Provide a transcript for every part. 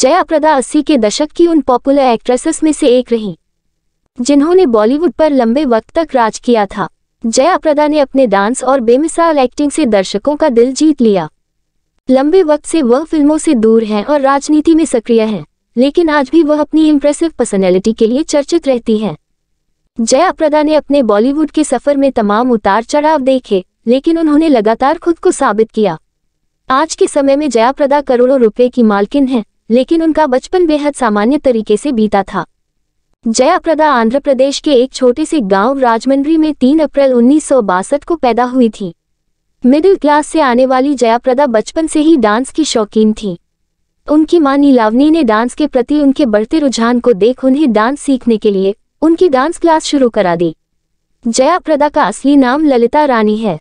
जया प्रदा अस्सी के दशक की उन पॉपुलर एक्ट्रेसेस में से एक रहीं जिन्होंने बॉलीवुड पर लंबे वक्त तक राज किया था जया प्रदा ने अपने डांस और बेमिसाल एक्टिंग से दर्शकों का दिल जीत लिया लंबे वक्त से वह फिल्मों से दूर हैं और राजनीति में सक्रिय हैं लेकिन आज भी वह अपनी इम्प्रेसिव पर्सनैलिटी के लिए चर्चित रहती हैं जया प्रदा ने अपने बॉलीवुड के सफर में तमाम उतार चढ़ाव देखे लेकिन उन्होंने लगातार खुद को साबित किया आज के समय में जया प्रदा करोड़ों रुपए की मालकिन है लेकिन उनका बचपन बेहद सामान्य तरीके से बीता था जया प्रदा आंध्र प्रदेश के एक छोटे से गांव राजमंड्री में 3 अप्रैल उन्नीस को पैदा हुई थी मिडिल क्लास से आने वाली जयाप्रदा बचपन से ही डांस की शौकीन थी उनकी मां नीलावनी ने डांस के प्रति उनके बढ़ते रुझान को देख उन्हें डांस सीखने के लिए उनकी डांस क्लास शुरू करा दी जयाप्रदा का असली नाम ललिता रानी है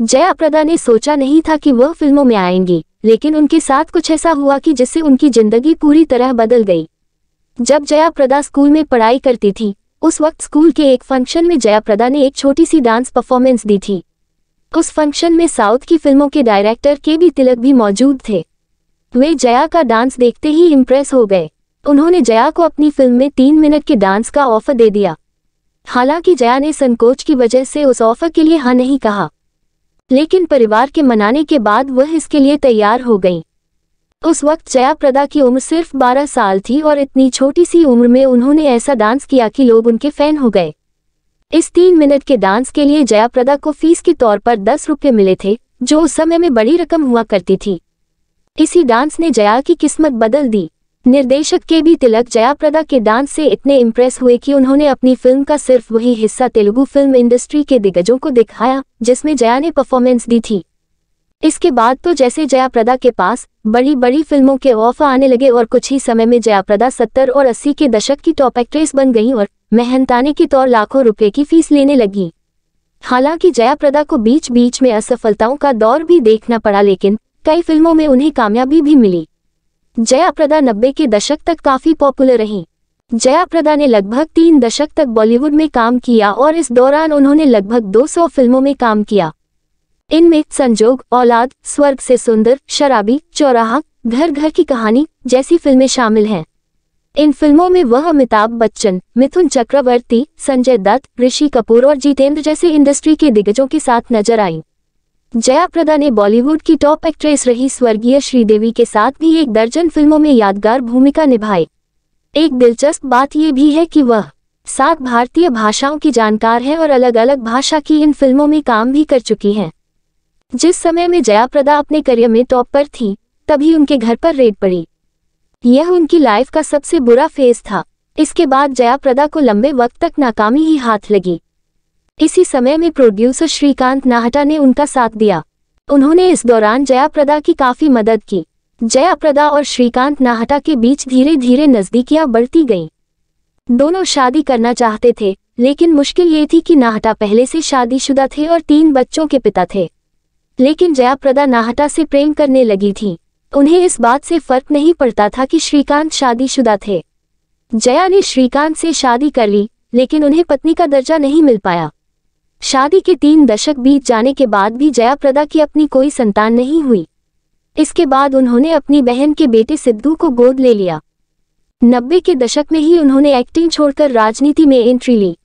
जयाप्रदा ने सोचा नहीं था कि वह फिल्मों में आएंगी लेकिन उनके साथ कुछ ऐसा हुआ कि जिससे उनकी जिंदगी पूरी तरह बदल गई जब जयाप्रदा स्कूल में पढ़ाई करती थी उस वक्त स्कूल के एक फंक्शन में जयाप्रदा ने एक छोटी सी डांस परफॉर्मेंस दी थी उस फंक्शन में साउथ की फिल्मों के डायरेक्टर के बी तिलक भी मौजूद थे वे जया का डांस देखते ही इम्प्रेस हो गए उन्होंने जया को अपनी फिल्म में तीन मिनट के डांस का ऑफर दे दिया हालांकि जया ने संकोच की वजह से उस ऑफर के लिए हाँ नहीं कहा लेकिन परिवार के मनाने के बाद वह इसके लिए तैयार हो गई उस वक्त जया प्रदा की उम्र सिर्फ 12 साल थी और इतनी छोटी सी उम्र में उन्होंने ऐसा डांस किया कि लोग उनके फैन हो गए इस तीन मिनट के डांस के लिए जयाप्रदा को फीस के तौर पर दस रुपये मिले थे जो उस समय में बड़ी रकम हुआ करती थी इसी डांस ने जया की किस्मत बदल दी निर्देशक के भी तिलक जयाप्रदा के डांस से इतने इम्प्रेस हुए कि उन्होंने अपनी फिल्म का सिर्फ वही हिस्सा तेलुगु फिल्म इंडस्ट्री के दिग्गजों को दिखाया जिसमें जया ने परफॉर्मेंस दी थी इसके बाद तो जैसे जयाप्रदा के पास बड़ी बड़ी फिल्मों के ऑफर आने लगे और कुछ ही समय में जयाप्रदा सत्तर और अस्सी के दशक की टॉप एक्ट्रेस बन गई और मेहनताने की तौर लाखों रुपए की फीस लेने लगी हालांकि जयाप्रदा को बीच बीच में असफलताओं का दौर भी देखना पड़ा लेकिन कई फिल्मों में उन्हें कामयाबी भी मिली जयाप्रदा नब्बे के दशक तक काफी पॉपुलर रही जयाप्रदा ने लगभग तीन दशक तक बॉलीवुड में काम किया और इस दौरान उन्होंने लगभग 200 फिल्मों में काम किया इनमें संजोग औलाद स्वर्ग से सुंदर शराबी चौराहा घर घर की कहानी जैसी फिल्में शामिल हैं इन फिल्मों में वह अमिताभ बच्चन मिथुन चक्रवर्ती संजय दत्त ऋषि कपूर और जितेंद्र जैसे इंडस्ट्री के दिग्गजों के साथ नजर आईं जया प्रदा ने बॉलीवुड की टॉप एक्ट्रेस रही स्वर्गीय श्रीदेवी के साथ भी एक दर्जन फिल्मों में यादगार भूमिका निभाई एक दिलचस्प बात यह भी है कि वह सात भारतीय भाषाओं की जानकार है और अलग अलग भाषा की इन फिल्मों में काम भी कर चुकी हैं जिस समय में जया प्रदा अपने करियर में टॉप पर थी तभी उनके घर पर रेड पड़ी यह उनकी लाइफ का सबसे बुरा फेज था इसके बाद जयाप्रदा को लंबे वक्त तक नाकामी ही हाथ लगी इसी समय में प्रोड्यूसर श्रीकांत नाहटा ने उनका साथ दिया उन्होंने इस दौरान जयाप्रदा की काफी मदद की जयाप्रदा और श्रीकांत नाहटा के बीच धीरे धीरे नजदीकियां बढ़ती गईं। दोनों शादी करना चाहते थे लेकिन मुश्किल ये थी कि नाहटा पहले से शादीशुदा थे और तीन बच्चों के पिता थे लेकिन जयाप्रदा नाहटा से प्रेम करने लगी थी उन्हें इस बात से फर्क नहीं पड़ता था कि श्रीकांत शादीशुदा थे जया ने श्रीकांत से शादी कर ली लेकिन उन्हें पत्नी का दर्जा नहीं मिल पाया शादी के तीन दशक बीत जाने के बाद भी जया प्रदा की अपनी कोई संतान नहीं हुई इसके बाद उन्होंने अपनी बहन के बेटे सिद्धू को गोद ले लिया नब्बे के दशक में ही उन्होंने एक्टिंग छोड़कर राजनीति में एंट्री ली